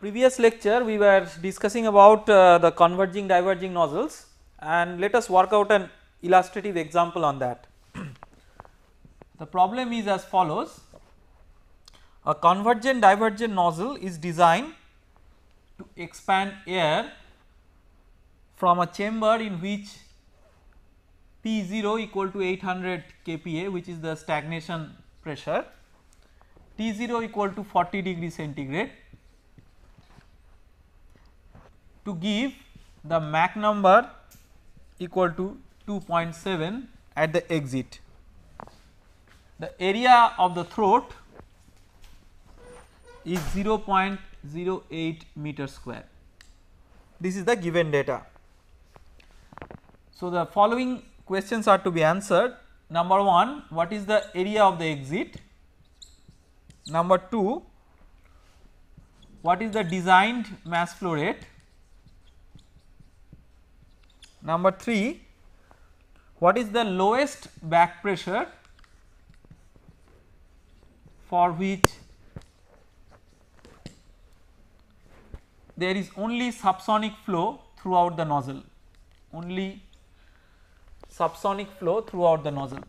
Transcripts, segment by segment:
previous lecture we were discussing about uh, the converging diverging nozzles and let us work out an illustrative example on that. the problem is as follows a convergent divergent nozzle is designed to expand air from a chamber in which p 0 equal to 800 kPa which is the stagnation pressure T0 equal to 40 degree centigrade to give the Mach number equal to 2.7 at the exit. The area of the throat is 0.08 meter square. This is the given data. So, the following questions are to be answered. Number 1, what is the area of the exit? Number 2, what is the designed mass flow rate? Number 3 what is the lowest back pressure for which there is only subsonic flow throughout the nozzle only subsonic flow throughout the nozzle.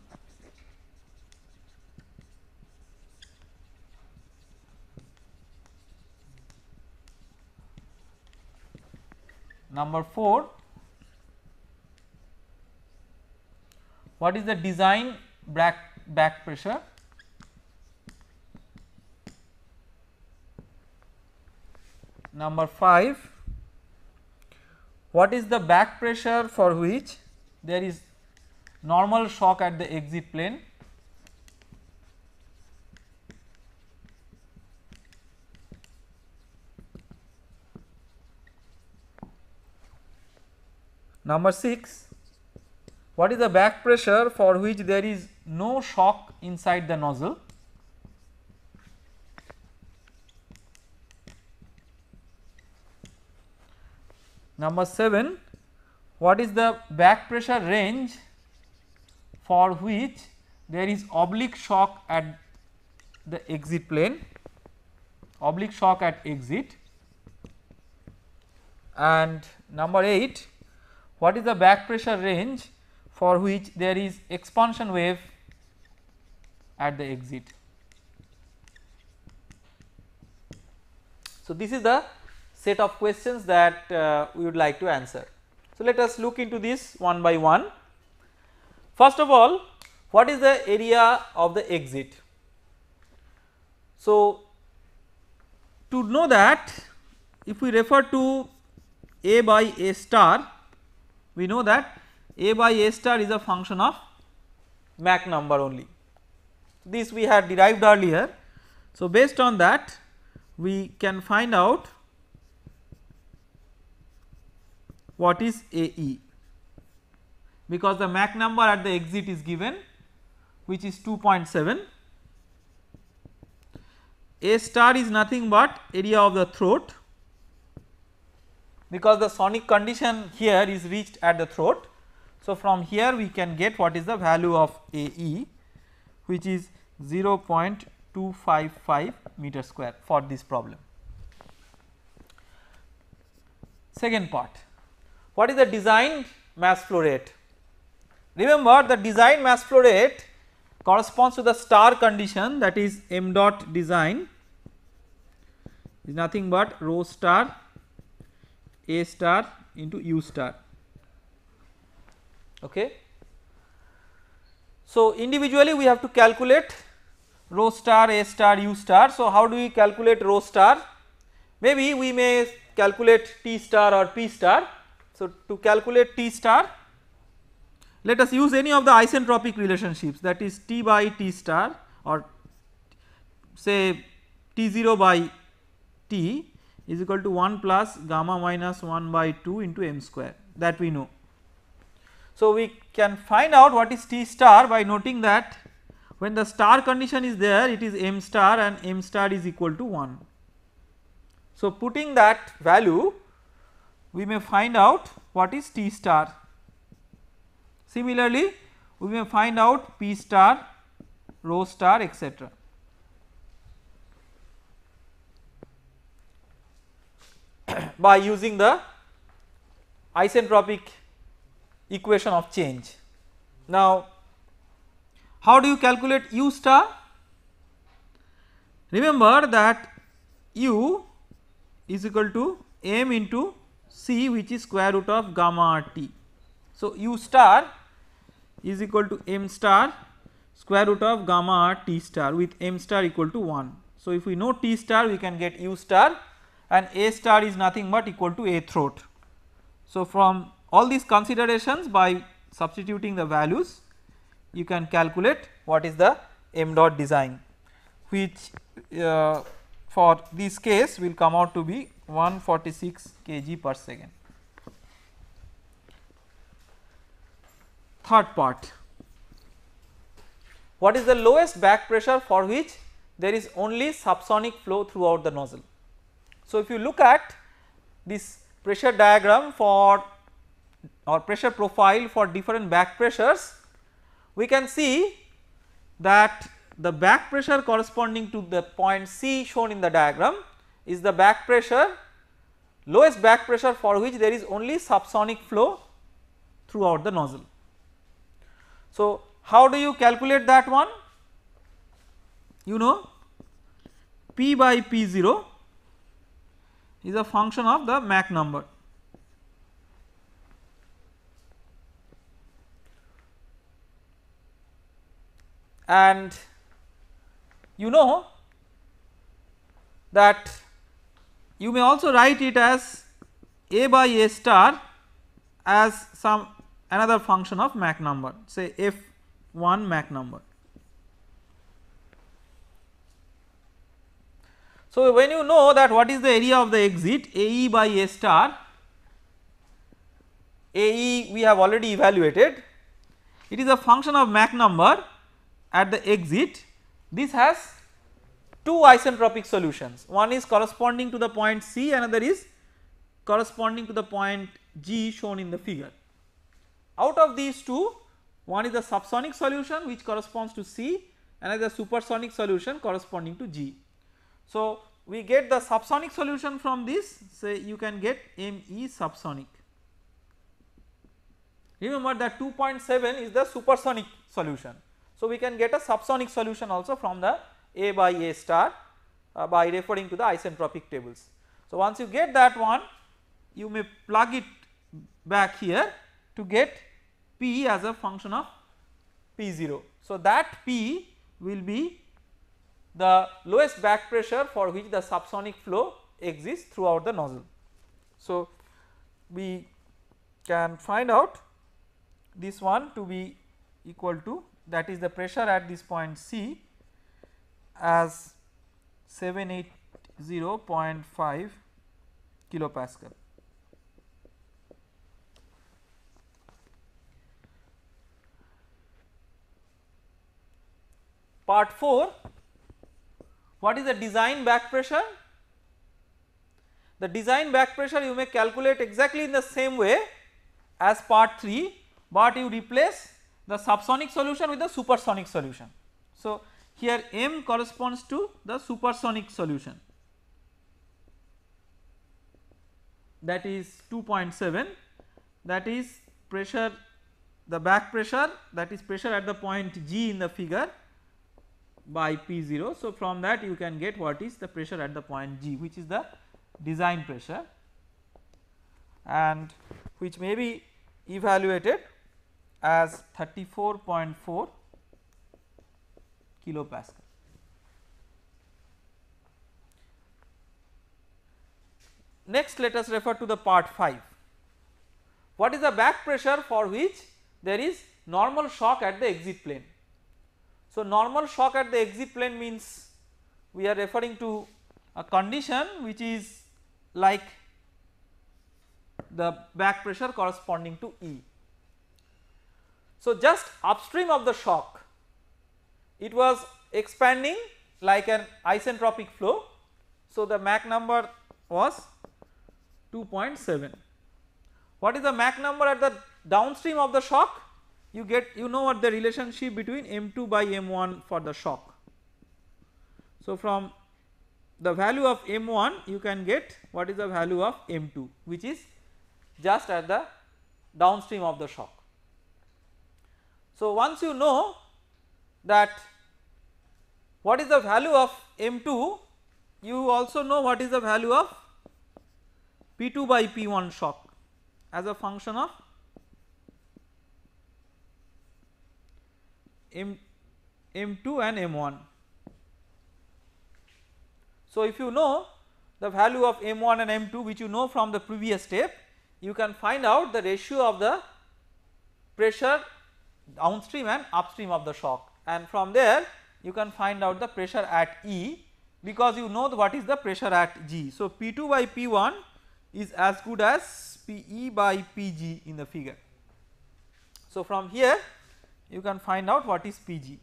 Number 4 What is the design back, back pressure? Number 5, what is the back pressure for which there is normal shock at the exit plane? Number 6 what is the back pressure for which there is no shock inside the nozzle? Number 7, what is the back pressure range for which there is oblique shock at the exit plane, oblique shock at exit and number 8, what is the back pressure range for which there is expansion wave at the exit. So, this is the set of questions that uh, we would like to answer. So, let us look into this one by one. First of all what is the area of the exit? So, to know that if we refer to A by A star we know that a by A star is a function of Mach number only. This we had derived earlier. So, based on that we can find out what is AE because the Mach number at the exit is given which is 2.7. A star is nothing but area of the throat because the sonic condition here is reached at the throat so, from here we can get what is the value of AE which is 0.255 meter square for this problem. Second part, what is the design mass flow rate? Remember the design mass flow rate corresponds to the star condition that is m dot design is nothing but rho star a star into u star Okay. So, individually we have to calculate rho star, A star, U star. So, how do we calculate rho star? Maybe we may calculate T star or P star. So, to calculate T star let us use any of the isentropic relationships that is T by T star or say T0 by T is equal to 1 plus gamma minus 1 by 2 into m square that we know. So, we can find out what is T star by noting that when the star condition is there it is m star and m star is equal to 1. So, putting that value we may find out what is T star. Similarly, we may find out P star, rho star etc. by using the isentropic equation of change. Now, how do you calculate u star? Remember that u is equal to m into c which is square root of gamma r t. So, u star is equal to m star square root of gamma r t star with m star equal to 1. So, if we know t star we can get u star and a star is nothing but equal to a throat. So, from all these considerations by substituting the values you can calculate what is the m dot design which uh, for this case will come out to be 146 kg per second. Third part what is the lowest back pressure for which there is only subsonic flow throughout the nozzle. So, if you look at this pressure diagram for or pressure profile for different back pressures we can see that the back pressure corresponding to the point C shown in the diagram is the back pressure lowest back pressure for which there is only subsonic flow throughout the nozzle. So, how do you calculate that one? You know P by P0 is a function of the Mach number. and you know that you may also write it as a by a star as some another function of Mach number say f1 Mach number. So, when you know that what is the area of the exit AE by A star, AE we have already evaluated, it is a function of Mach number at the exit this has two isentropic solutions one is corresponding to the point C another is corresponding to the point G shown in the figure. Out of these two one is the subsonic solution which corresponds to C another supersonic solution corresponding to G. So we get the subsonic solution from this say you can get ME subsonic. Remember that 2.7 is the supersonic solution so, we can get a subsonic solution also from the A by A star uh, by referring to the isentropic tables. So, once you get that one you may plug it back here to get P as a function of P0. So, that P will be the lowest back pressure for which the subsonic flow exists throughout the nozzle. So, we can find out this one to be equal to that is the pressure at this point C as 780.5 kilo Pascal. Part 4 what is the design back pressure? The design back pressure you may calculate exactly in the same way as part 3 but you replace the subsonic solution with the supersonic solution. So, here m corresponds to the supersonic solution that is 2.7 that is pressure the back pressure that is pressure at the point g in the figure by P0. So, from that you can get what is the pressure at the point g which is the design pressure and which may be evaluated as 34.4 kilopascal. Next let us refer to the part 5. What is the back pressure for which there is normal shock at the exit plane. So, normal shock at the exit plane means we are referring to a condition which is like the back pressure corresponding to E. So, just upstream of the shock it was expanding like an isentropic flow. So, the Mach number was 2.7. What is the Mach number at the downstream of the shock? You get you know what the relationship between M2 by M1 for the shock. So, from the value of M1 you can get what is the value of M2 which is just at the downstream of the shock. So, once you know that what is the value of M2 you also know what is the value of P2 by P1 shock as a function of M, M2 and M1. So, if you know the value of M1 and M2 which you know from the previous step you can find out the ratio of the pressure downstream and upstream of the shock and from there you can find out the pressure at E because you know what is the pressure at G. So, P2 by P1 is as good as PE by PG in the figure. So, from here you can find out what is PG.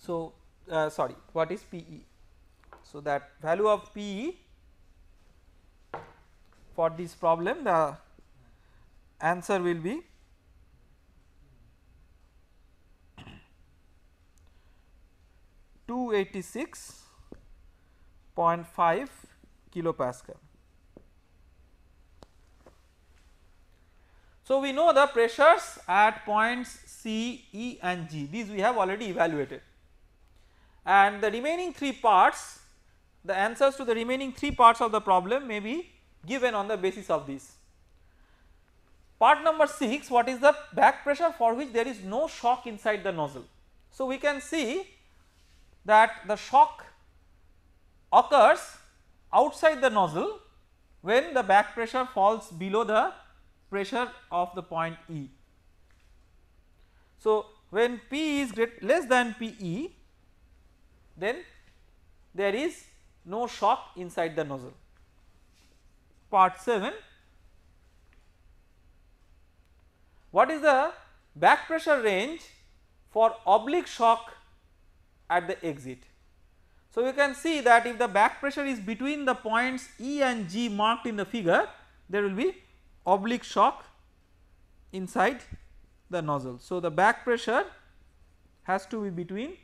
So, uh, sorry what is PE. So, that value of PE for this problem the answer will be two eighty six point five kilopascal. So, we know the pressures at points C, E and G these we have already evaluated and the remaining 3 parts the answers to the remaining 3 parts of the problem may be given on the basis of these. Part number 6 what is the back pressure for which there is no shock inside the nozzle. So, we can see that the shock occurs outside the nozzle when the back pressure falls below the pressure of the point E. So, when P is less than PE then there is no shock inside the nozzle. Part 7 What is the back pressure range for oblique shock at the exit? So, you can see that if the back pressure is between the points E and G marked in the figure there will be oblique shock inside the nozzle. So, the back pressure has to be between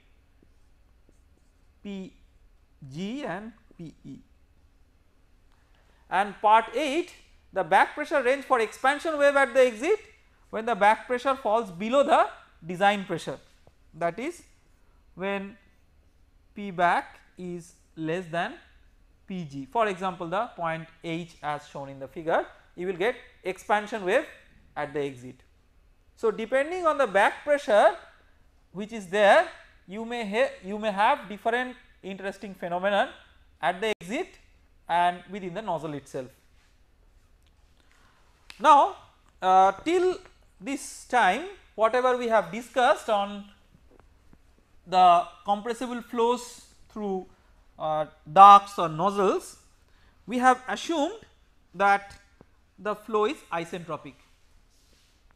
PG and PE. And part 8 the back pressure range for expansion wave at the exit when the back pressure falls below the design pressure that is when P back is less than Pg for example the point H as shown in the figure you will get expansion wave at the exit. So depending on the back pressure which is there you may you may have different interesting phenomenon at the exit and within the nozzle itself. Now uh, till this time whatever we have discussed on the compressible flows through uh, ducts or nozzles, we have assumed that the flow is isentropic.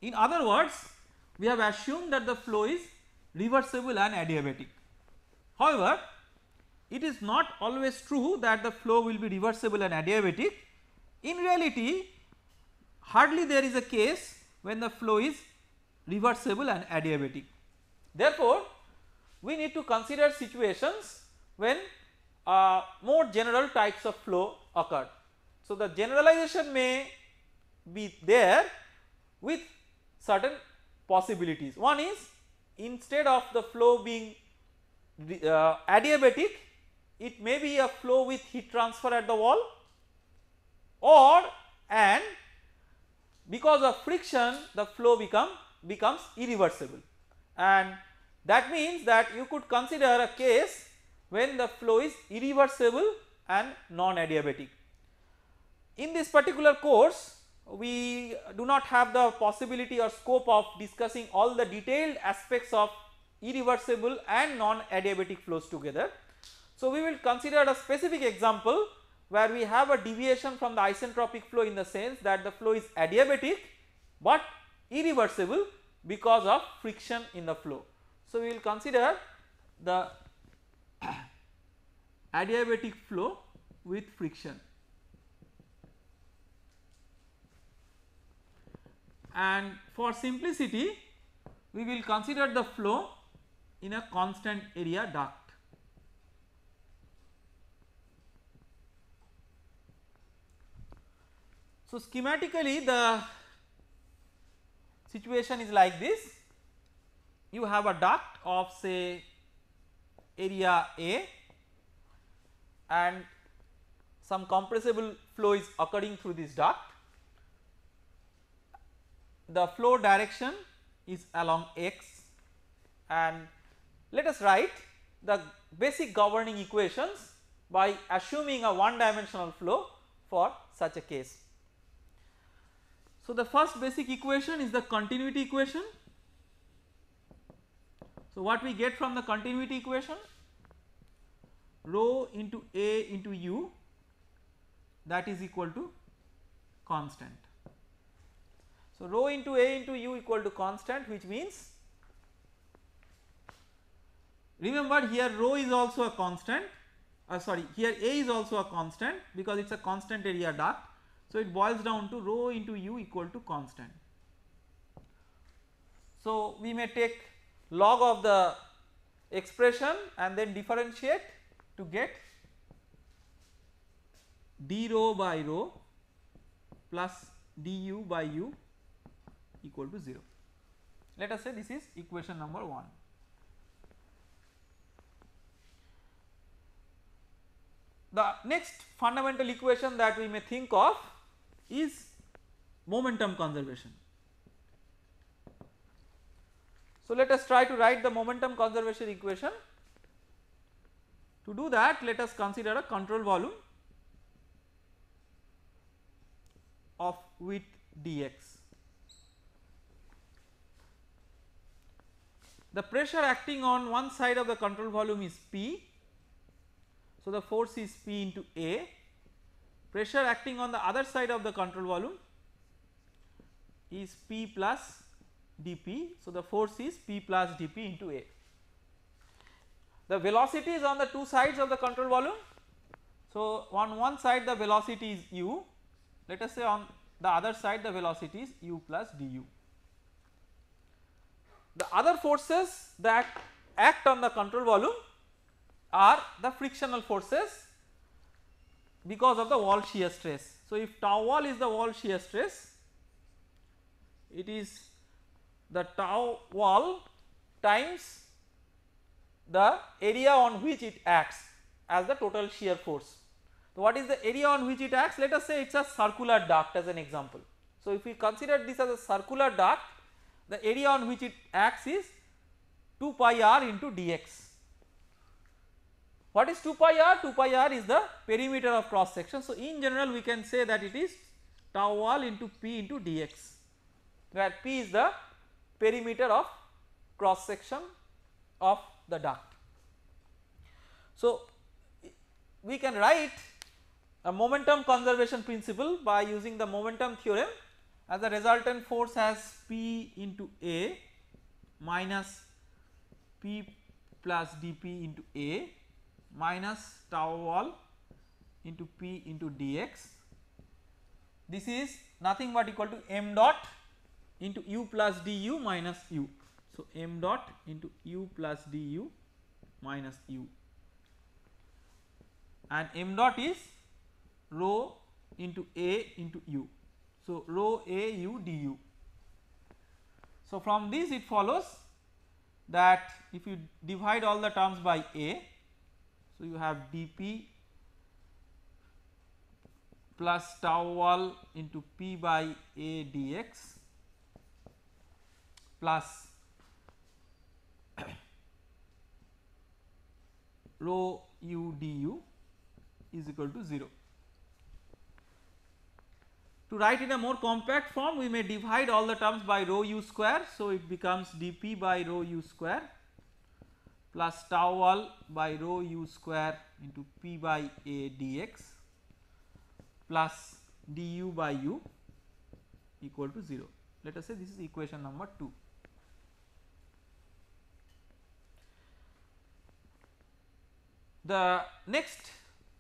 In other words, we have assumed that the flow is reversible and adiabatic. However, it is not always true that the flow will be reversible and adiabatic. In reality, hardly there is a case when the flow is reversible and adiabatic. Therefore, we need to consider situations when uh, more general types of flow occur. So, the generalization may be there with certain possibilities. One is instead of the flow being uh, adiabatic it may be a flow with heat transfer at the wall or and because of friction the flow become becomes irreversible and that means that you could consider a case when the flow is irreversible and non-adiabatic. In this particular course we do not have the possibility or scope of discussing all the detailed aspects of irreversible and non-adiabatic flows together. So, we will consider a specific example where we have a deviation from the isentropic flow in the sense that the flow is adiabatic but irreversible because of friction in the flow. So, we will consider the adiabatic flow with friction and for simplicity we will consider the flow in a constant area duct. So, schematically the situation is like this you have a duct of say area A and some compressible flow is occurring through this duct. The flow direction is along x and let us write the basic governing equations by assuming a one dimensional flow for such a case. So, the first basic equation is the continuity equation. So, what we get from the continuity equation rho into A into u that is equal to constant. So, rho into A into u equal to constant which means remember here rho is also a constant uh, sorry here A is also a constant because it is a constant area duct so it boils down to rho into u equal to constant. So we may take log of the expression and then differentiate to get d rho by rho plus du by u equal to 0. Let us say this is equation number 1. The next fundamental equation that we may think of is momentum conservation. So, let us try to write the momentum conservation equation. To do that let us consider a control volume of width dx. The pressure acting on one side of the control volume is P. So, the force is P into A pressure acting on the other side of the control volume is P plus dP. So, the force is P plus dP into A. The velocity is on the two sides of the control volume. So, on one side the velocity is u, let us say on the other side the velocity is u plus du. The other forces that act on the control volume are the frictional forces because of the wall shear stress. So, if tau wall is the wall shear stress it is the tau wall times the area on which it acts as the total shear force. So, what is the area on which it acts? Let us say it is a circular duct as an example. So, if we consider this as a circular duct the area on which it acts is 2 pi r into dx. What is 2 pi r? 2 pi r is the perimeter of cross section. So, in general we can say that it is tau wall into p into dx where p is the perimeter of cross section of the duct. So, we can write a momentum conservation principle by using the momentum theorem as the resultant force as p into a minus p plus dp into a minus tau wall into p into dx. This is nothing but equal to m dot into u plus du minus u. So, m dot into u plus du minus u and m dot is rho into a into u. So, rho a u du. So, from this it follows that if you divide all the terms by a so, you have dP plus tau wall into P by A dx plus rho u du is equal to 0. To write in a more compact form we may divide all the terms by rho u square. So, it becomes dP by rho u square plus tau all by rho u square into p by a dx plus du by u equal to 0. Let us say this is equation number 2. The next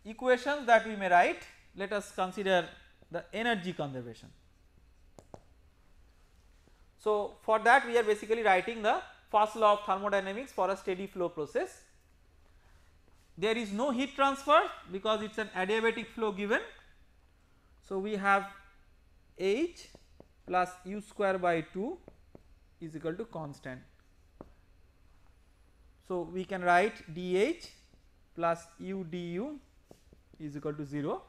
equations that we may write let us consider the energy conservation. So, for that we are basically writing the first law of thermodynamics for a steady flow process. There is no heat transfer because it is an adiabatic flow given. So, we have H plus u square by 2 is equal to constant. So, we can write dH plus u du is equal to 0.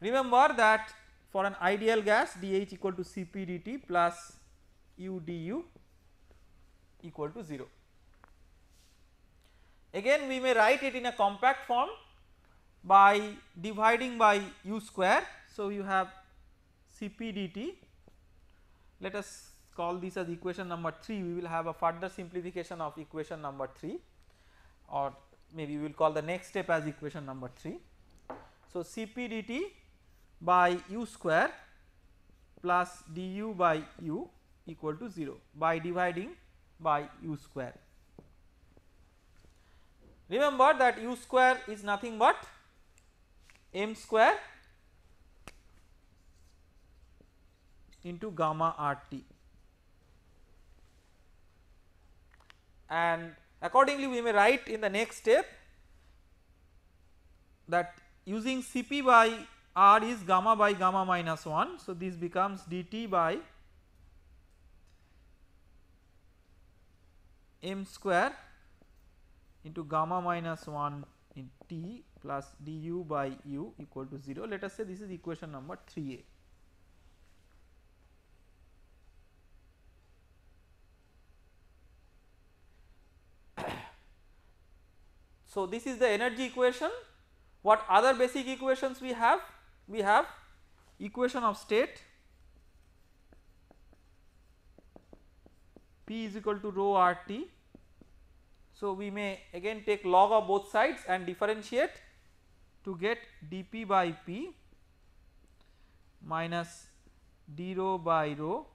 Remember that for an ideal gas dH equal to Cp dt plus u du equal to 0. Again we may write it in a compact form by dividing by u square. So, you have Cp dt let us call this as equation number 3 we will have a further simplification of equation number 3 or maybe we will call the next step as equation number 3. So, Cp dt by u square plus du by u equal to 0 by dividing by u square. Remember that u square is nothing but m square into gamma RT and accordingly we may write in the next step that using Cp by R is gamma by gamma minus 1. So, this becomes dT by m square into gamma minus 1 in t plus du by u equal to 0 let us say this is equation number 3a. So, this is the energy equation what other basic equations we have we have equation of state P is equal to rho RT. So, we may again take log of both sides and differentiate to get dP by P minus d rho by rho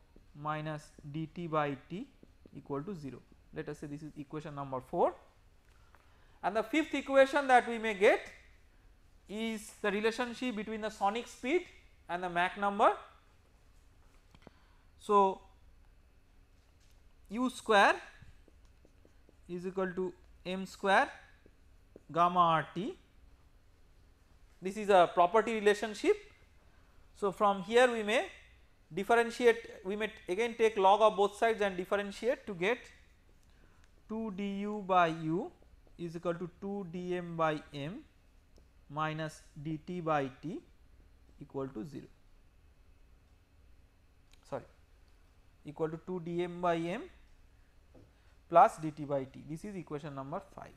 minus dt by t equal to 0. Let us say this is equation number 4 and the fifth equation that we may get is the relationship between the sonic speed and the Mach number. So, u square is equal to m square gamma r t. This is a property relationship. So, from here we may differentiate we may again take log of both sides and differentiate to get 2 du by u is equal to 2 dm by m minus dt by t equal to 0 sorry equal to 2 dm by m plus dt by t this is equation number 5.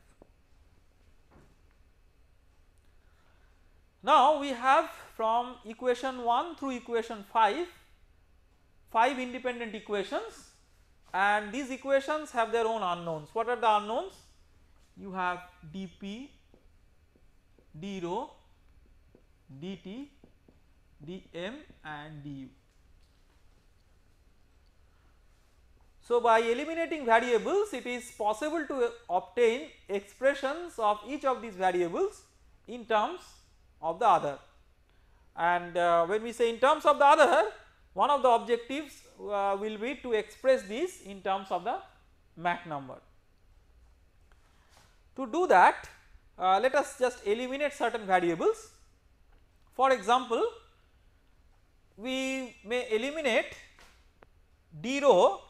Now we have from equation 1 through equation 5, 5 independent equations and these equations have their own unknowns. What are the unknowns? You have dp, d rho, dt, dm and du. So, by eliminating variables it is possible to obtain expressions of each of these variables in terms of the other and uh, when we say in terms of the other one of the objectives uh, will be to express this in terms of the Mach number. To do that uh, let us just eliminate certain variables for example we may eliminate d rho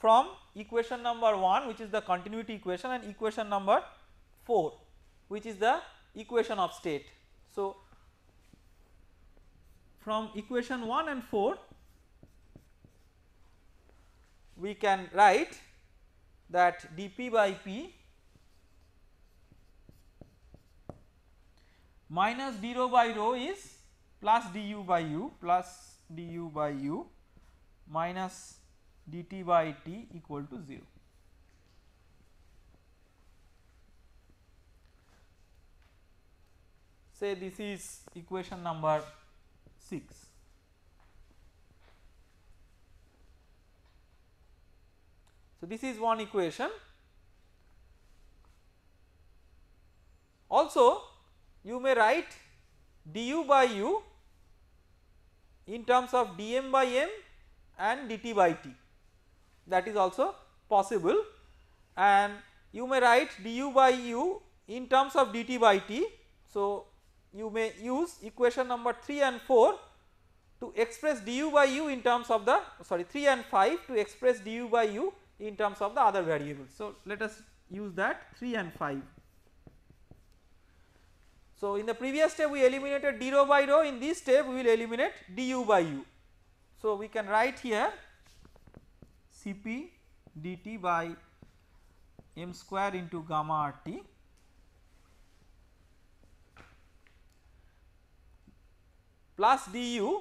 from equation number 1 which is the continuity equation and equation number 4 which is the equation of state. So, from equation 1 and 4 we can write that dp by p minus d rho by rho is plus du by u plus du by u minus dt by t equal to 0. Say this is equation number 6. So, this is one equation. Also you may write du by u in terms of dm by m and dt by t that is also possible and you may write du by u in terms of dt by t. So, you may use equation number 3 and 4 to express du by u in terms of the sorry 3 and 5 to express du by u in terms of the other variables. So, let us use that 3 and 5. So, in the previous step we eliminated d rho by rho in this step we will eliminate du by u. So, we can write here Cp dt by m square into gamma RT. plus du.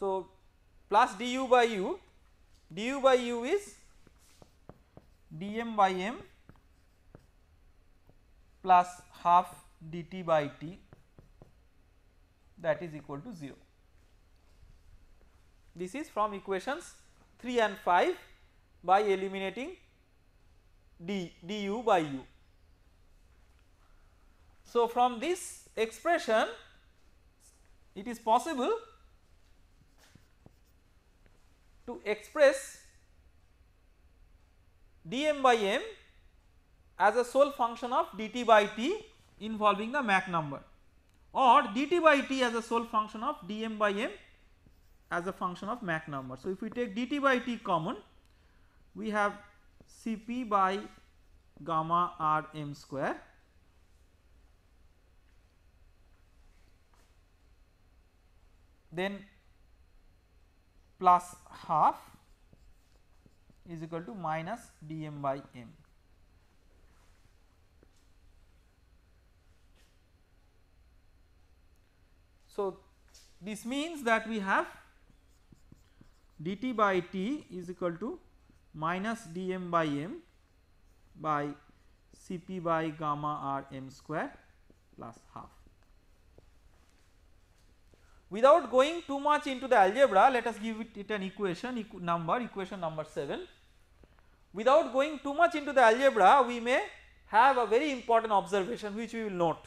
So, plus du by u, du by u is dm by m plus half dt by t that is equal to 0. This is from equations 3 and 5 by eliminating d du by u. So, from this expression it is possible to express dm by m as a sole function of dt by t involving the Mach number or dt by t as a sole function of dm by m as a function of Mach number. So, if we take dt by t common we have Cp by gamma r m square then plus half is equal to minus dm by m. So, this means that we have dt by t is equal to minus dm by m by Cp by gamma r m square plus half. Without going too much into the algebra let us give it, it an equation equ number equation number 7. Without going too much into the algebra we may have a very important observation which we will note.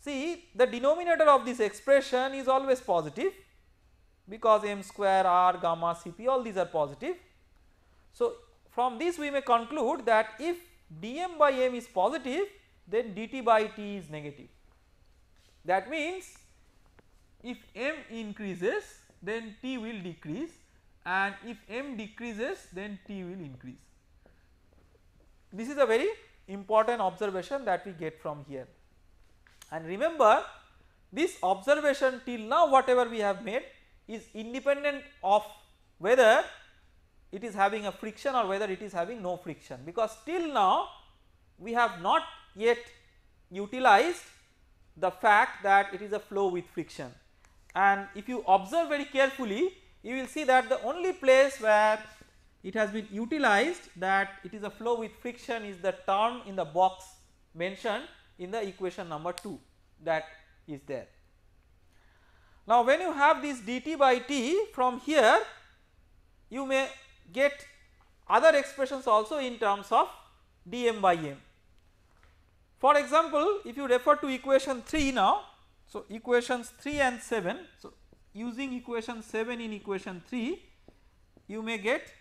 See the denominator of this expression is always positive because m square r gamma Cp all these are positive. So from this we may conclude that if dm by m is positive then dt by t is negative. That means if m increases then t will decrease and if m decreases then t will increase. This is a very important observation that we get from here and remember this observation till now whatever we have made is independent of whether it is having a friction or whether it is having no friction because till now we have not yet utilized the fact that it is a flow with friction and if you observe very carefully you will see that the only place where it has been utilized that it is a flow with friction is the term in the box mentioned in the equation number 2 that is there. Now when you have this dt by t from here you may get other expressions also in terms of dm by m. For example if you refer to equation 3 now so equations 3 and 7 so using equation 7 in equation 3 you may get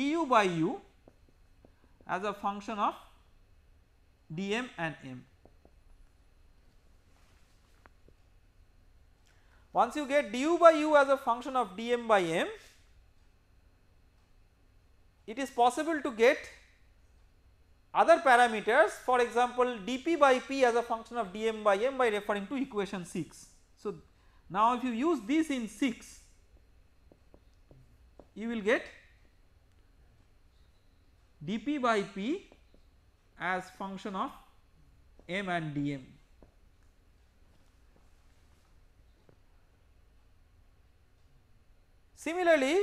du by u as a function of dm and m. Once you get du by u as a function of dm by m, it is possible to get other parameters for example dp by p as a function of dm by m by referring to equation 6. So now if you use this in 6 you will get dp by p as function of m and dm Similarly,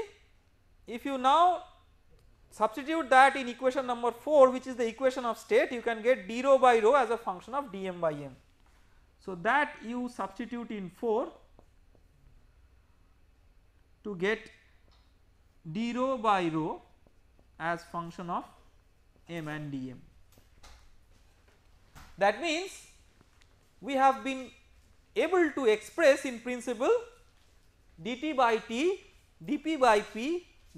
if you now substitute that in equation number 4 which is the equation of state you can get d rho by rho as a function of dm by m. So that you substitute in 4 to get d rho by rho as function of m and dm. That means we have been able to express in principle dt by t dp by p,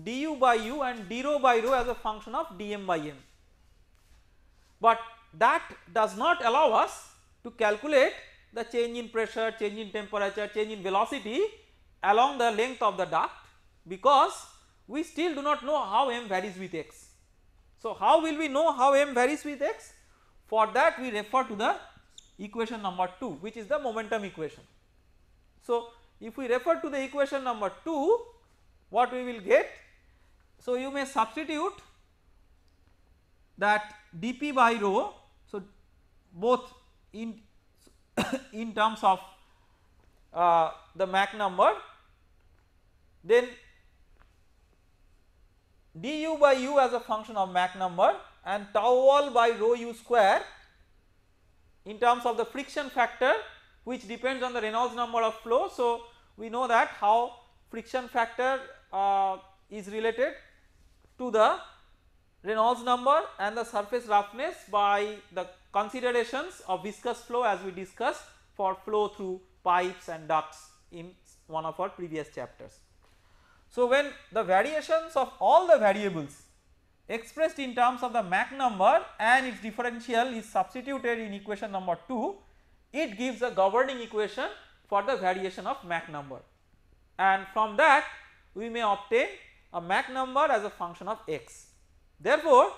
du by u and d rho by rho as a function of dm by m. But that does not allow us to calculate the change in pressure, change in temperature, change in velocity along the length of the duct because we still do not know how m varies with x. So, how will we know how m varies with x? For that we refer to the equation number 2 which is the momentum equation. So, if we refer to the equation number 2 what we will get? So, you may substitute that dp by rho. So, both in in terms of uh, the Mach number then du by u as a function of Mach number and tau all by rho u square in terms of the friction factor which depends on the Reynolds number of flow. So, we know that how friction factor uh, is related to the Reynolds number and the surface roughness by the considerations of viscous flow as we discussed for flow through pipes and ducts in one of our previous chapters. So, when the variations of all the variables expressed in terms of the Mach number and its differential is substituted in equation number 2, it gives a governing equation for the variation of Mach number and from that we may obtain a Mach number as a function of x. Therefore,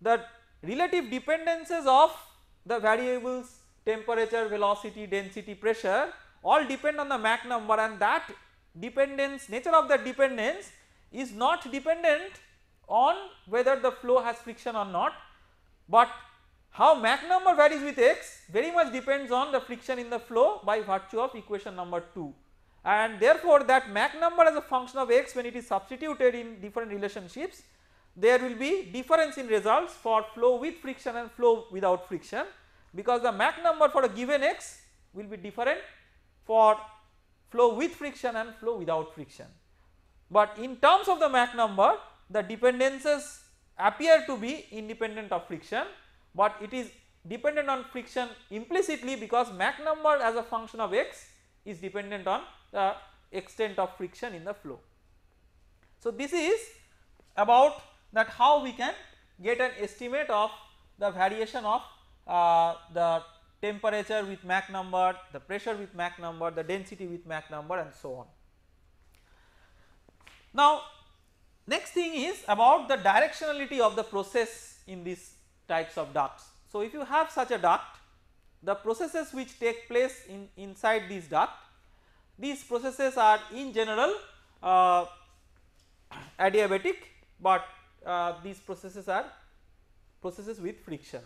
the relative dependences of the variables temperature, velocity, density, pressure all depend on the Mach number and that dependence nature of the dependence is not dependent on whether the flow has friction or not but how Mach number varies with x very much depends on the friction in the flow by virtue of equation number 2 and therefore that Mach number as a function of x when it is substituted in different relationships there will be difference in results for flow with friction and flow without friction because the Mach number for a given x will be different for flow with friction and flow without friction. But in terms of the Mach number the dependences appear to be independent of friction but it is dependent on friction implicitly because Mach number as a function of x is dependent on the extent of friction in the flow. So, this is about that how we can get an estimate of the variation of uh, the temperature with Mach number, the pressure with Mach number, the density with Mach number and so on. Now next thing is about the directionality of the process in these types of ducts. So if you have such a duct, the processes which take place in inside this duct these processes are in general uh, adiabatic but uh, these processes are processes with friction.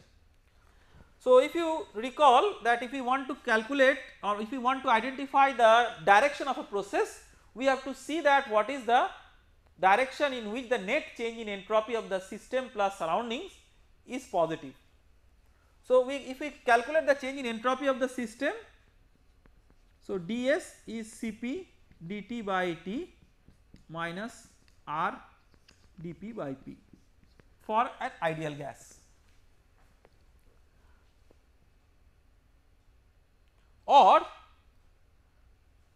So, if you recall that if we want to calculate or if we want to identify the direction of a process we have to see that what is the direction in which the net change in entropy of the system plus surroundings is positive. So, we if we calculate the change in entropy of the system so, ds is Cp dt by t minus r dp by p for an ideal gas. Or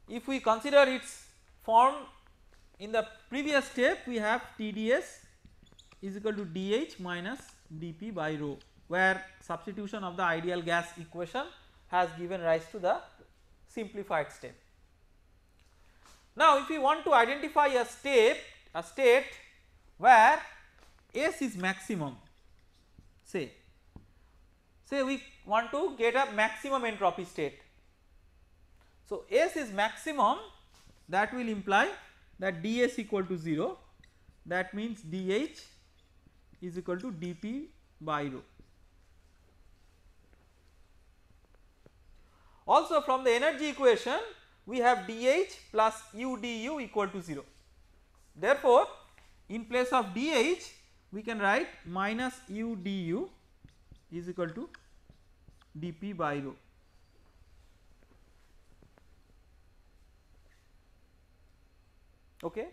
if we consider its form in the previous step we have Tds is equal to dH minus dP by rho where substitution of the ideal gas equation has given rise to the simplified step. Now if we want to identify a step a state where S is maximum say say we want to get a maximum entropy state. So S is maximum that will imply that ds equal to 0 that means dh is equal to dp by rho. Also from the energy equation we have dH plus udu equal to 0. Therefore in place of dH we can write minus udu is equal to dP by rho. Okay.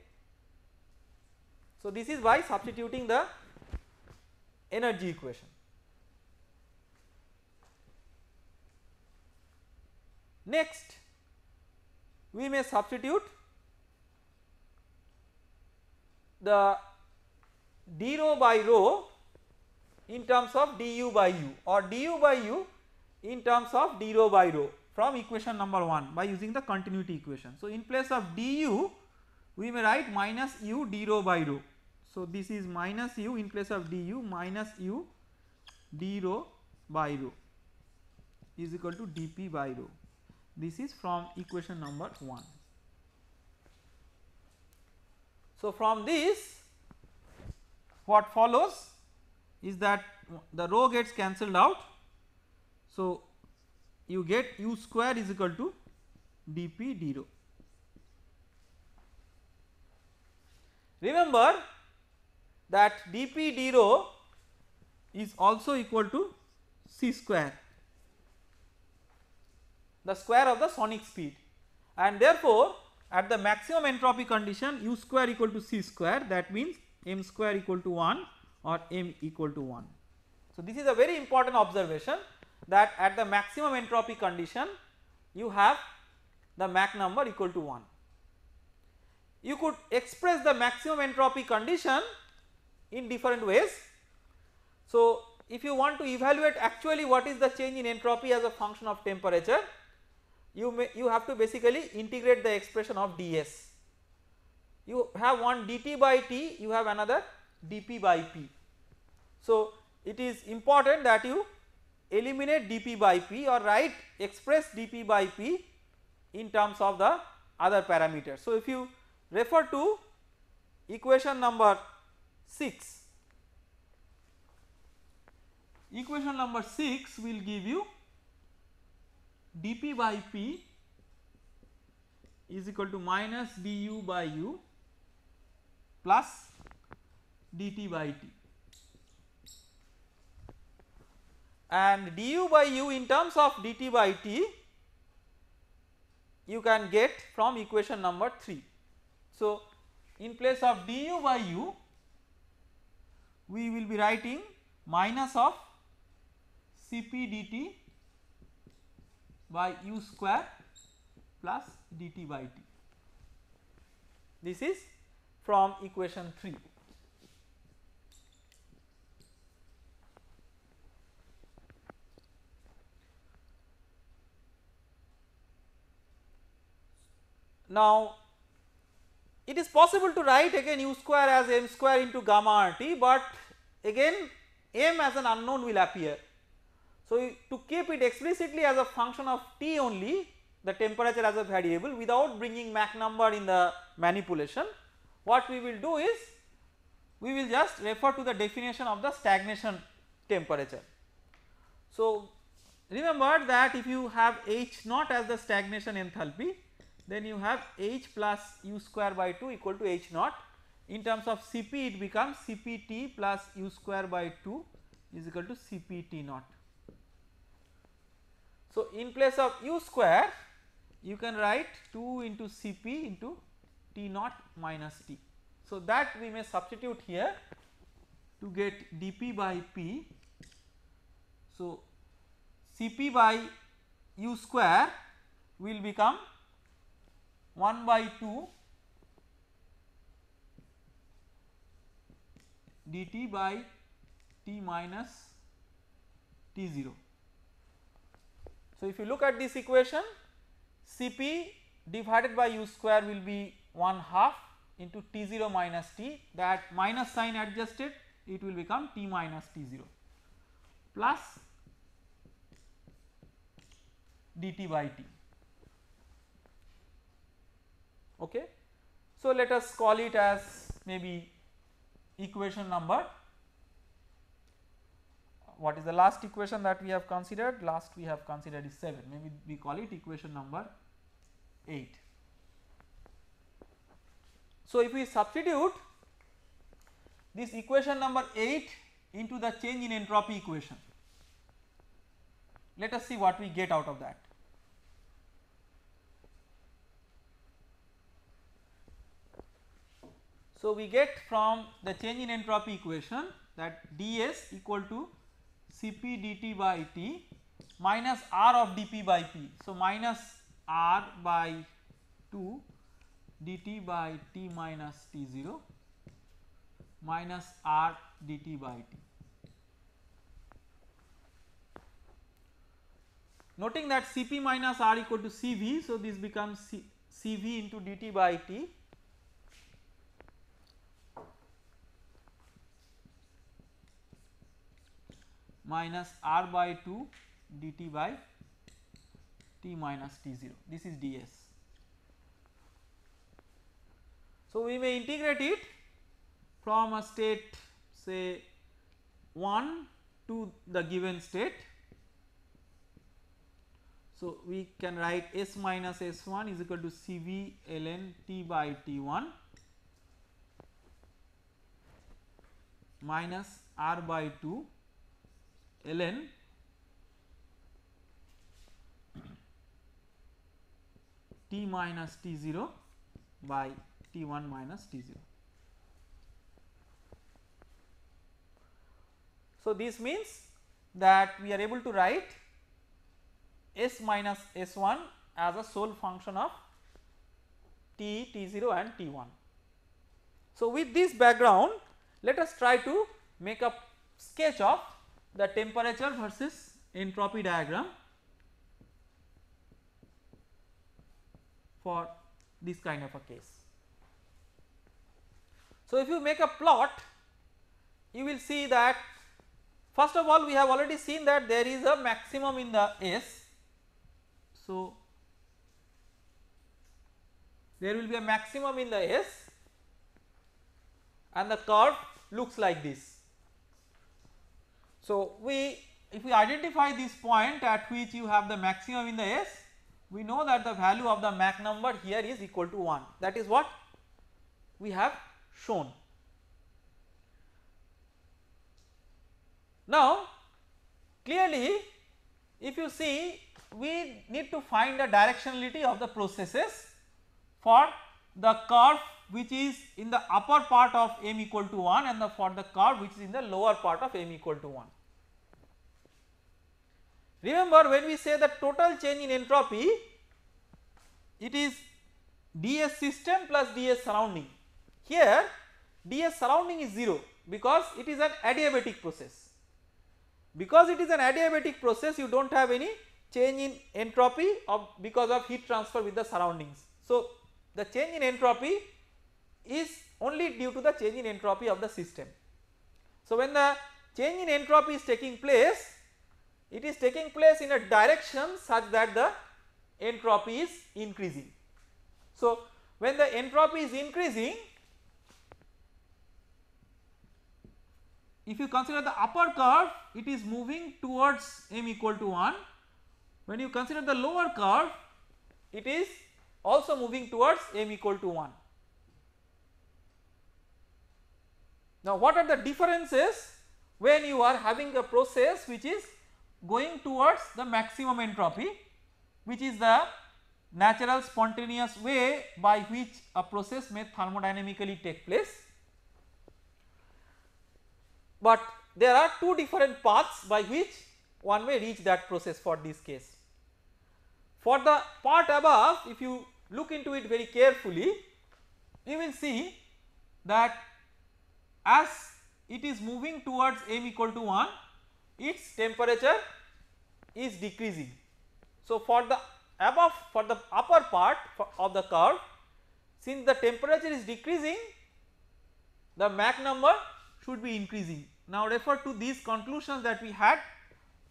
So this is by substituting the energy equation. Next we may substitute the d rho by rho in terms of du by u or du by u in terms of d rho by rho from equation number 1 by using the continuity equation. So, in place of du we may write minus u d rho by rho. So, this is minus u in place of du minus u d rho by rho is equal to dp by rho. This is from equation number 1. So, from this what follows is that the rho gets cancelled out. So, you get u square is equal to dp d rho. Remember that dp d rho is also equal to c square the square of the sonic speed and therefore at the maximum entropy condition u square equal to c square that means m square equal to 1 or m equal to 1. So this is a very important observation that at the maximum entropy condition you have the Mach number equal to 1. You could express the maximum entropy condition in different ways. So if you want to evaluate actually what is the change in entropy as a function of temperature you may you have to basically integrate the expression of ds. You have one dt by t, you have another dp by p. So it is important that you eliminate dp by p or write express dp by p in terms of the other parameters. So if you refer to equation number 6, equation number 6 will give you dp by p is equal to minus du by u plus dt by t and du by u in terms of dt by t you can get from equation number 3. So, in place of du by u we will be writing minus of Cp dt by u square plus dt by t. This is from equation 3. Now, it is possible to write again u square as m square into gamma r t, but again m as an unknown will appear so, to keep it explicitly as a function of T only the temperature as a variable without bringing Mach number in the manipulation what we will do is we will just refer to the definition of the stagnation temperature. So, remember that if you have H naught as the stagnation enthalpy then you have H plus U square by 2 equal to H naught in terms of Cp it becomes Cpt plus U square by 2 is equal to Cpt naught. So, in place of u square you can write 2 into Cp into T naught minus T. So, that we may substitute here to get dP by P. So, Cp by u square will become 1 by 2 dt by t minus t 0. So, if you look at this equation Cp divided by u square will be 1 half into T0 minus T that minus sign adjusted it will become T minus T0 plus dt by T okay. So, let us call it as maybe equation number what is the last equation that we have considered? Last we have considered is 7, maybe we call it equation number 8. So, if we substitute this equation number 8 into the change in entropy equation, let us see what we get out of that. So, we get from the change in entropy equation that ds equal to Cp dt by T minus R of dP by P. So, minus R by 2 dt by T minus T0 minus R dt by T. Noting that Cp minus R equal to Cv, so this becomes C, Cv into dt by T minus r by 2 dt by t minus t0 this is ds. So, we may integrate it from a state say 1 to the given state. So, we can write S minus S1 is equal to Cv ln T by T1 minus R by 2 ln t minus t0 by t1 minus t0. So, this means that we are able to write s minus s1 as a sole function of t, t0 and t1. So, with this background let us try to make a sketch of the temperature versus entropy diagram for this kind of a case. So, if you make a plot you will see that first of all we have already seen that there is a maximum in the S. So, there will be a maximum in the S and the curve looks like this. So, we if we identify this point at which you have the maximum in the S we know that the value of the Mach number here is equal to 1 that is what we have shown. Now clearly if you see we need to find the directionality of the processes for the curve which is in the upper part of m equal to 1 and the for the curve which is in the lower part of m equal to 1. Remember when we say the total change in entropy it is ds system plus ds surrounding. Here ds surrounding is 0 because it is an adiabatic process. Because it is an adiabatic process you do not have any change in entropy of because of heat transfer with the surroundings. So the change in entropy is only due to the change in entropy of the system. So when the change in entropy is taking place it is taking place in a direction such that the entropy is increasing. So when the entropy is increasing if you consider the upper curve it is moving towards m equal to 1 when you consider the lower curve it is also moving towards m equal to 1. Now what are the differences when you are having a process which is going towards the maximum entropy which is the natural spontaneous way by which a process may thermodynamically take place. But there are two different paths by which one may reach that process for this case. For the part above if you look into it very carefully you will see that as it is moving towards m equal to 1 its temperature is decreasing. So, for the above for the upper part of the curve since the temperature is decreasing the Mach number should be increasing. Now refer to these conclusions that we had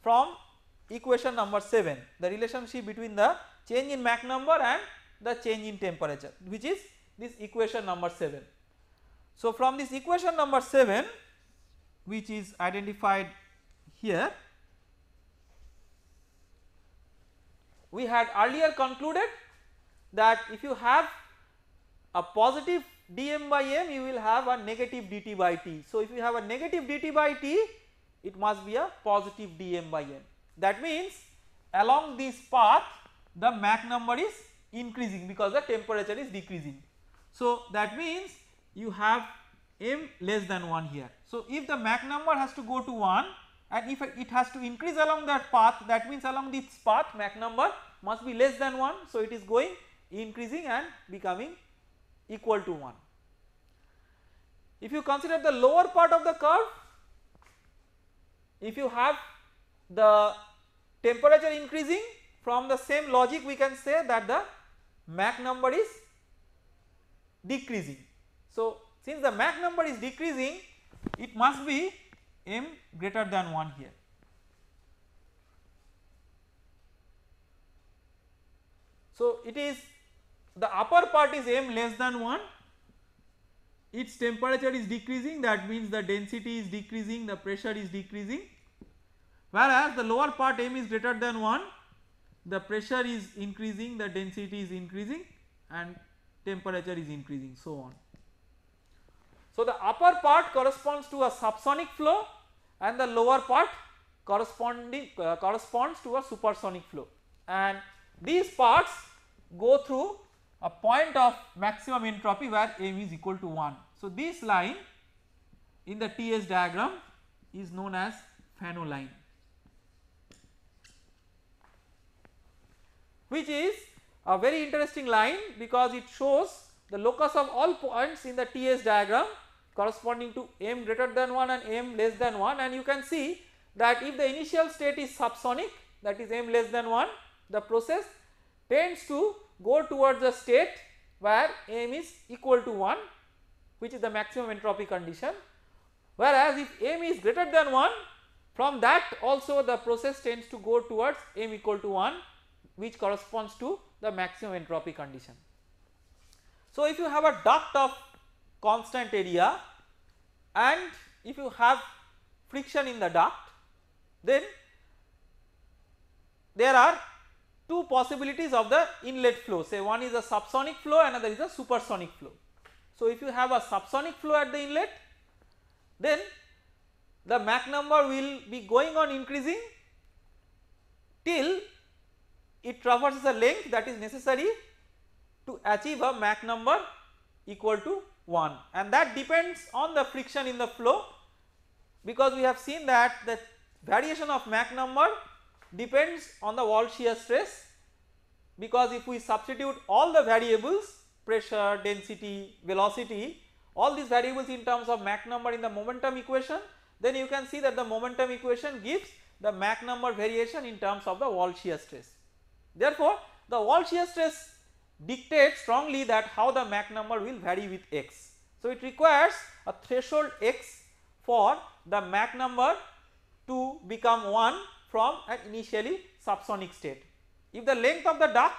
from equation number 7 the relationship between the change in Mach number and the change in temperature which is this equation number 7. So, from this equation number 7 which is identified here we had earlier concluded that if you have a positive dm by m you will have a negative dt by t. So, if you have a negative dt by t it must be a positive dm by m that means along this path the Mach number is increasing because the temperature is decreasing. So, that means you have m less than 1 here. So if the Mach number has to go to 1 and if it has to increase along that path that means along this path Mach number must be less than 1 so it is going increasing and becoming equal to 1. If you consider the lower part of the curve if you have the temperature increasing from the same logic we can say that the Mach number is decreasing so since the Mach number is decreasing it must be m greater than 1 here. So it is the upper part is m less than 1 its temperature is decreasing that means the density is decreasing the pressure is decreasing whereas the lower part m is greater than 1 the pressure is increasing the density is increasing and temperature is increasing so on. So, the upper part corresponds to a subsonic flow and the lower part corresponding uh, corresponds to a supersonic flow and these parts go through a point of maximum entropy where m is equal to 1. So, this line in the TS diagram is known as Fano line which is a very interesting line because it shows the locus of all points in the TS diagram corresponding to m greater than 1 and m less than 1 and you can see that if the initial state is subsonic that is m less than 1 the process tends to go towards a state where m is equal to 1 which is the maximum entropy condition whereas if m is greater than 1 from that also the process tends to go towards m equal to 1 which corresponds to the maximum entropy condition. So, if you have a duct of constant area and if you have friction in the duct then there are two possibilities of the inlet flow say one is a subsonic flow another is a supersonic flow. So, if you have a subsonic flow at the inlet then the Mach number will be going on increasing till it traverses a length that is necessary to achieve a Mach number equal to 1 and that depends on the friction in the flow because we have seen that the variation of Mach number depends on the wall shear stress because if we substitute all the variables pressure, density, velocity all these variables in terms of Mach number in the momentum equation then you can see that the momentum equation gives the Mach number variation in terms of the wall shear stress. Therefore, the wall shear stress dictates strongly that how the Mach number will vary with x. So it requires a threshold x for the Mach number to become 1 from an initially subsonic state. If the length of the duct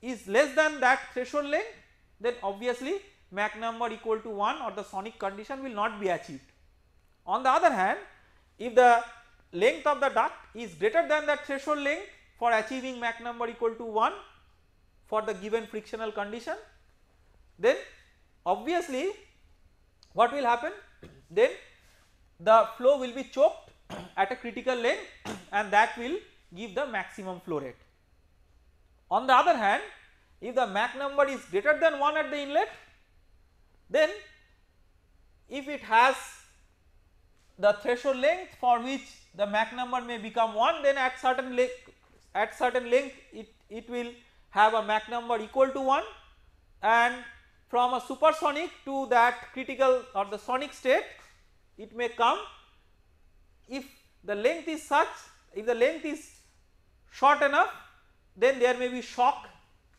is less than that threshold length then obviously Mach number equal to 1 or the sonic condition will not be achieved. On the other hand if the length of the duct is greater than that threshold length for achieving Mach number equal to 1 for the given frictional condition then obviously what will happen then the flow will be choked at a critical length and that will give the maximum flow rate. On the other hand if the Mach number is greater than 1 at the inlet then if it has the threshold length for which the Mach number may become 1 then at certain length at certain length it, it will have a Mach number equal to 1 and from a supersonic to that critical or the sonic state it may come if the length is such if the length is short enough then there may be shock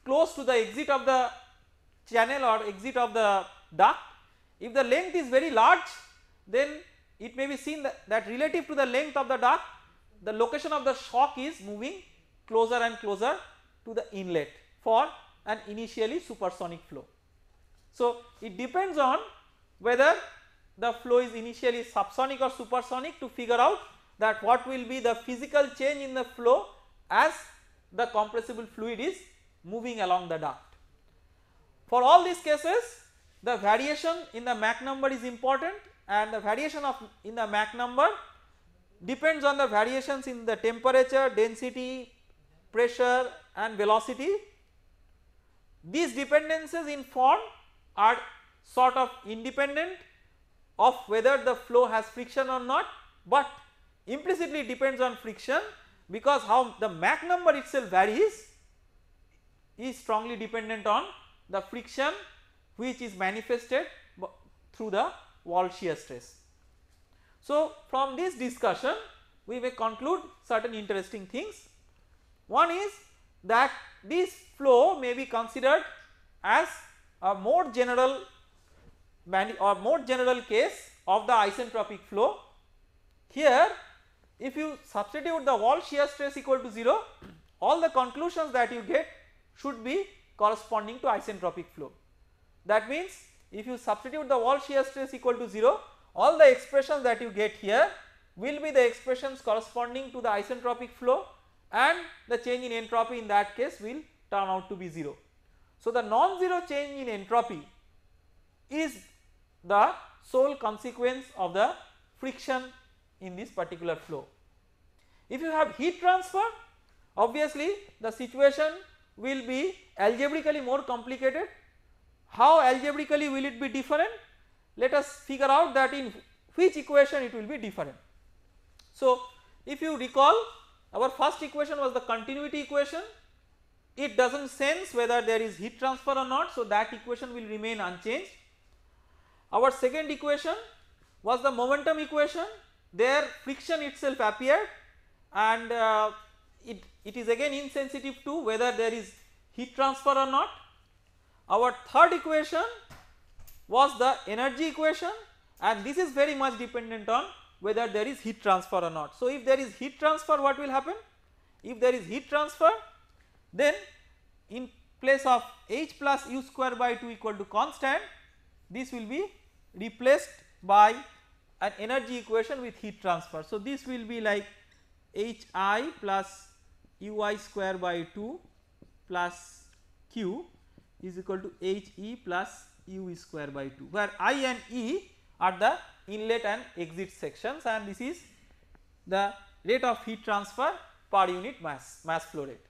close to the exit of the channel or exit of the duct. If the length is very large then it may be seen that, that relative to the length of the duct the location of the shock is moving closer and closer to the inlet for an initially supersonic flow. So, it depends on whether the flow is initially subsonic or supersonic to figure out that what will be the physical change in the flow as the compressible fluid is moving along the duct. For all these cases the variation in the Mach number is important and the variation of in the Mach number depends on the variations in the temperature, density, pressure and velocity. These dependencies in form are sort of independent of whether the flow has friction or not but implicitly depends on friction because how the Mach number itself varies is strongly dependent on the friction which is manifested through the wall shear stress. So, from this discussion we may conclude certain interesting things. One is that this flow may be considered as a more general or more general case of the isentropic flow. Here if you substitute the wall shear stress equal to 0 all the conclusions that you get should be corresponding to isentropic flow. That means if you substitute the wall shear stress equal to 0 all the expressions that you get here will be the expressions corresponding to the isentropic flow and the change in entropy in that case will turn out to be 0. So, the non-zero change in entropy is the sole consequence of the friction in this particular flow. If you have heat transfer obviously the situation will be algebraically more complicated. How algebraically will it be different? Let us figure out that in which equation it will be different. So, if you recall our first equation was the continuity equation. It does not sense whether there is heat transfer or not. So, that equation will remain unchanged. Our second equation was the momentum equation. There friction itself appeared and uh, it, it is again insensitive to whether there is heat transfer or not. Our third equation was the energy equation and this is very much dependent on whether there is heat transfer or not. So if there is heat transfer what will happen? If there is heat transfer then in place of h plus u square by 2 equal to constant this will be replaced by an energy equation with heat transfer. So this will be like hi plus ui square by 2 plus q is equal to he plus u square by 2 where i and e are the inlet and exit sections and this is the rate of heat transfer per unit mass, mass flow rate.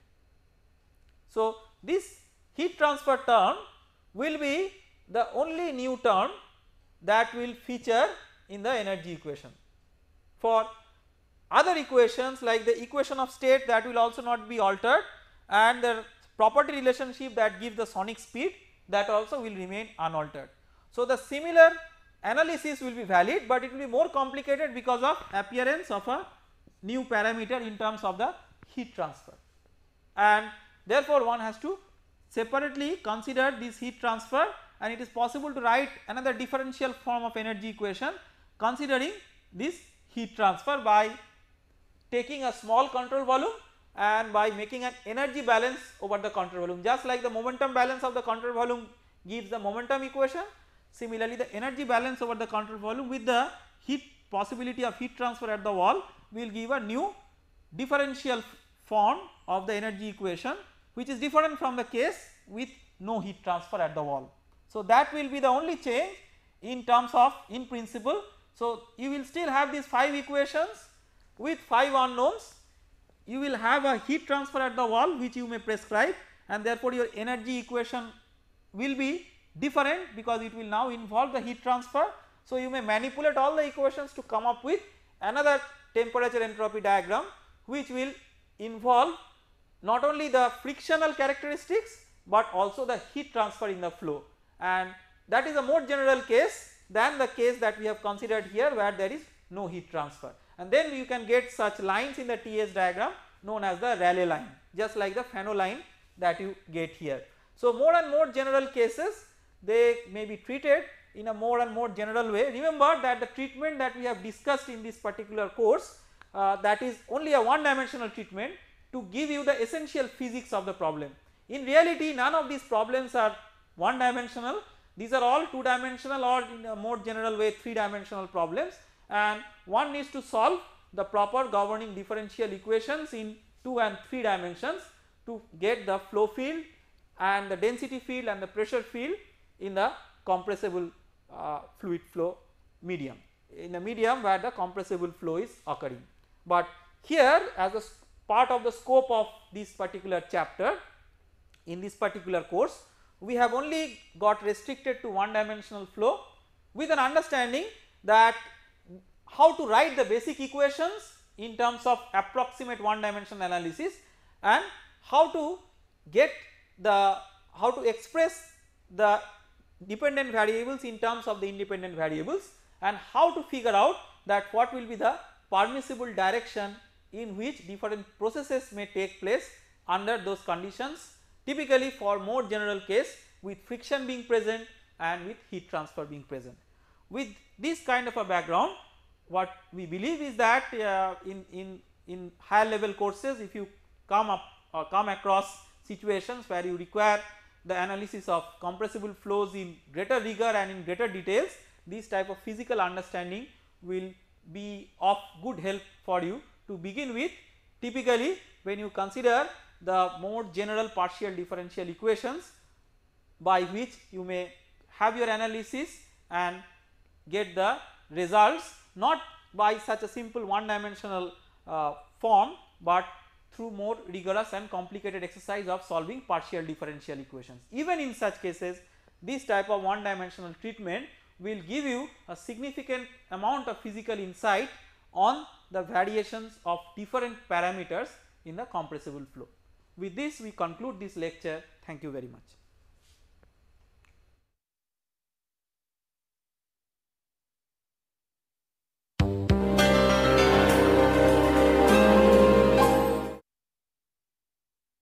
So, this heat transfer term will be the only new term that will feature in the energy equation. For other equations like the equation of state that will also not be altered and the property relationship that gives the sonic speed that also will remain unaltered. So, the similar analysis will be valid but it will be more complicated because of appearance of a new parameter in terms of the heat transfer and therefore one has to separately consider this heat transfer and it is possible to write another differential form of energy equation considering this heat transfer by taking a small control volume and by making an energy balance over the control volume just like the momentum balance of the control volume gives the momentum equation Similarly, the energy balance over the control volume with the heat possibility of heat transfer at the wall will give a new differential form of the energy equation which is different from the case with no heat transfer at the wall. So, that will be the only change in terms of in principle. So, you will still have these 5 equations with 5 unknowns you will have a heat transfer at the wall which you may prescribe and therefore your energy equation will be different because it will now involve the heat transfer. So, you may manipulate all the equations to come up with another temperature entropy diagram which will involve not only the frictional characteristics but also the heat transfer in the flow and that is a more general case than the case that we have considered here where there is no heat transfer and then you can get such lines in the TS diagram known as the Rayleigh line just like the Fano line that you get here. So, more and more general cases they may be treated in a more and more general way. Remember that the treatment that we have discussed in this particular course uh, that is only a one dimensional treatment to give you the essential physics of the problem. In reality none of these problems are one dimensional these are all two dimensional or in a more general way three dimensional problems and one needs to solve the proper governing differential equations in 2 and 3 dimensions to get the flow field and the density field and the pressure field in the compressible uh, fluid flow medium in the medium where the compressible flow is occurring. But here as a part of the scope of this particular chapter in this particular course we have only got restricted to one dimensional flow with an understanding that how to write the basic equations in terms of approximate one dimensional analysis and how to get the how to express the dependent variables in terms of the independent variables and how to figure out that what will be the permissible direction in which different processes may take place under those conditions typically for more general case with friction being present and with heat transfer being present. With this kind of a background what we believe is that uh, in, in, in higher level courses if you come up or come across situations where you require the analysis of compressible flows in greater rigor and in greater details this type of physical understanding will be of good help for you to begin with typically when you consider the more general partial differential equations by which you may have your analysis and get the results not by such a simple one dimensional uh, form but through more rigorous and complicated exercise of solving partial differential equations. Even in such cases this type of one dimensional treatment will give you a significant amount of physical insight on the variations of different parameters in the compressible flow. With this we conclude this lecture. Thank you very much.